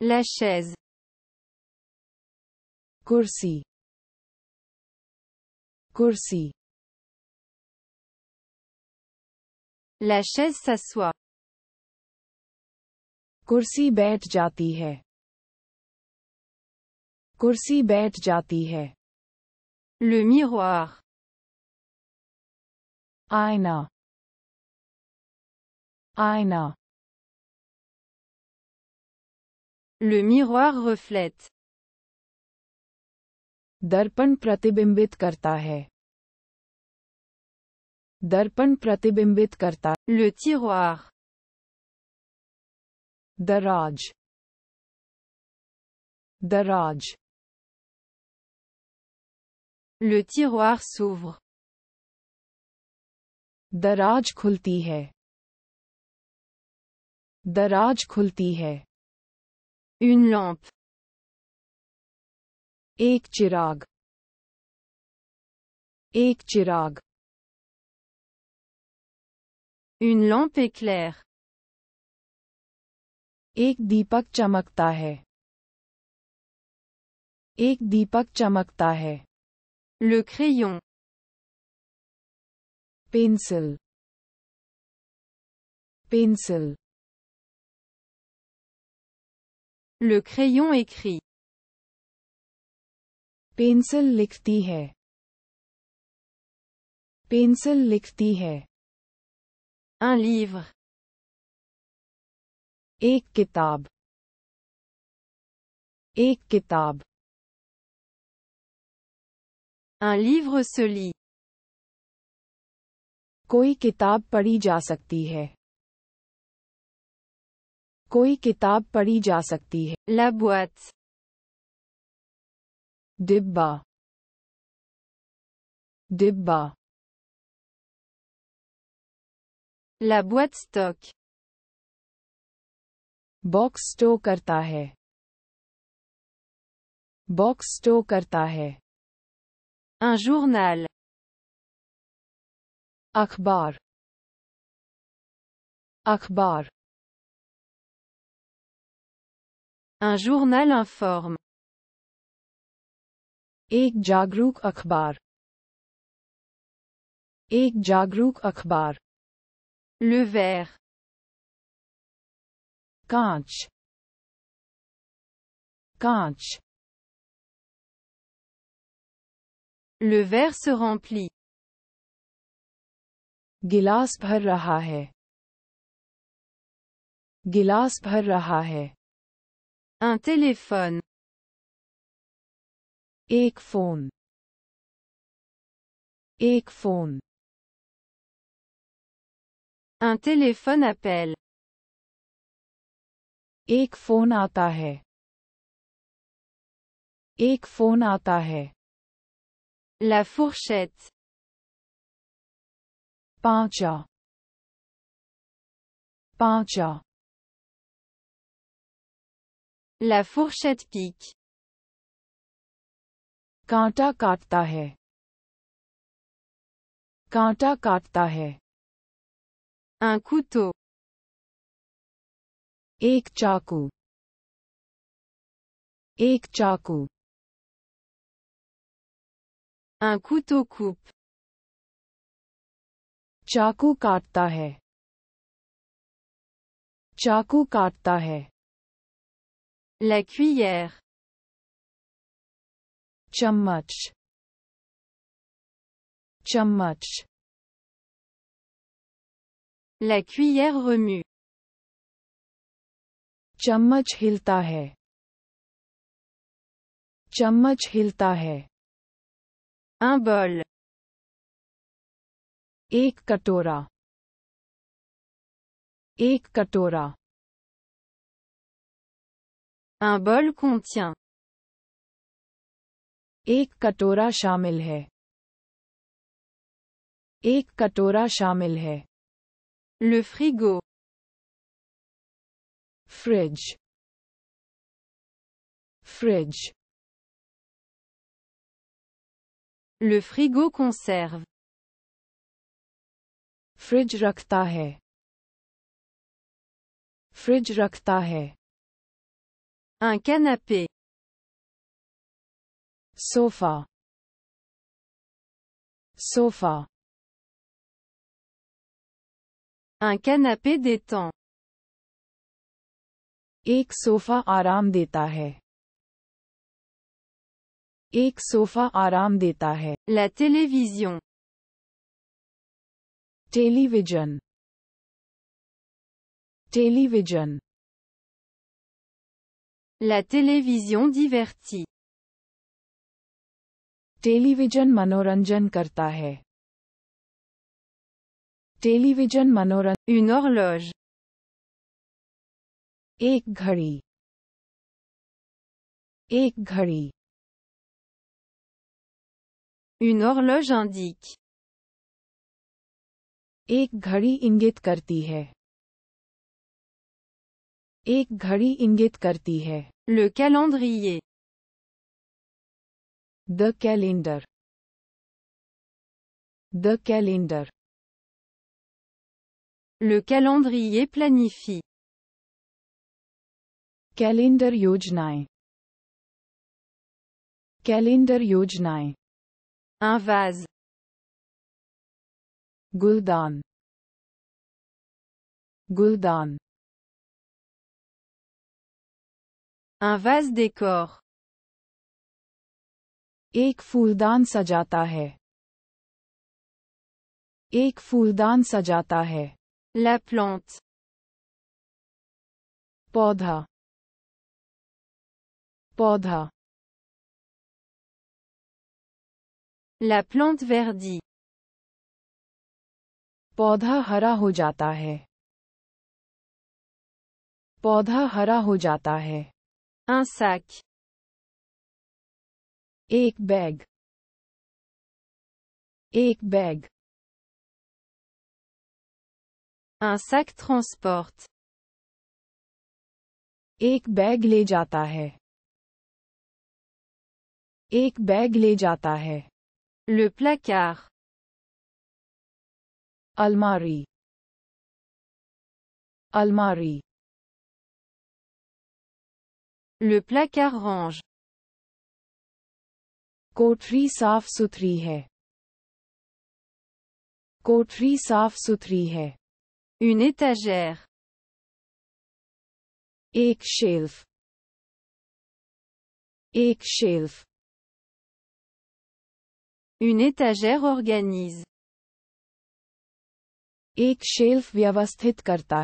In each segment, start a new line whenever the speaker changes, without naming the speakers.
La chaise. Kursi. Kursi. La chaise s'assoit. Kursi बैठ jati hai. Kursi बैठ jati hai. Le miroir. Aina. Aina. Le miroir reflète. Darpan pratibimbit karta hai. Darpan pratibimbit karta. Le tiroir. Daraj. Daraj. Le tiroir s'ouvre. Daraj khulti hai. Daraj khulti Une lampe. एक चिराग एक चिराग Une lampe éclaire. एक दीपक चमकता है एक दीपक चमकता है Le crayon. Pencil pencil Le crayon écrit. Pencil likhti hai. Pencil likhti hai. Un livre. Ek kitab. Ek kitab. Un livre se lit. Koi kitab कोई किताब पढ़ी जा सकती है La डिब्बा डिब्बा La boîte बॉक्स स्टो करता है बॉक्स स्टो करता है Un journal. अखबार अखबार Un journal informe. Ek jagruk Akbar. Ek jagruk Akbar. Le verre. Kanch. Kanch. Le verre se remplit. Gilaspharrahahe. bhar raha hai. Un téléphone. Ik phone. phone. Un téléphone appelle. un phone aata hai. phone La fourchette. पांचा पांचा la fourchette pique. Kanta katta hai. Kanta Un couteau. Ek chaku. Ek chaku. Un couteau coupe. Chaku katta hai. Chaku la cuillère. Chammach chammach La cuillère remue. chammach hilta hai. Chamach hilta hai. Un bol. Ek katora. Ek katora. Un bol contient. Ek katora shamil hai. Ek katora Le frigo. Fridge. Fridge. Le frigo conserve. Fridge rakhta Fridge rakhta un canapé. Sofa. Sofa. Un canapé détend. Ek sofa aram deta hai. sofa aram La télévision. Télévision. Télévision. La télévision divertit. Television मनोरंजन करता है टेलीविजन मनोरंजन Une horloge. एक घड़ी एक घड़ी Une horloge indique. एक घड़ी इंगित करती है एक घड़ी इंगित करती है Le calendrier. The calendar. The calendar. Le calendrier planifie. Calendar योजनाएं. Calendar योजनाएं. Un vase. Guldan. Guldan. Un vase décor. एक फूलदान सजाता है एक फूलदान सजाता है La plante. पौधा पौधा La plante verdit. पौधा हरा हो जाता है पौधा हरा हो जाता है Un sac. Ek bag. bag. Un sac transporte. Ek bag le jata les jatahe. Le placard. Almari. Almari. Le placard range. Kotri saaf sutri hai. Kotri saaf sutri hai. Une étagère. Ek shelf. Ek shelf. Une étagère organise. Ek shelf vyavasthit karta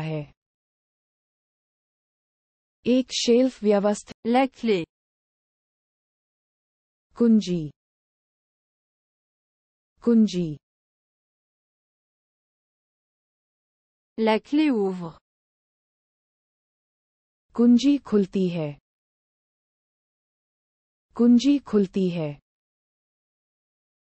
एक shelf व्यवस्थ लेखले कुंजी कुंजी La ऊव कुंजी खुलती है कुंजी खुलती है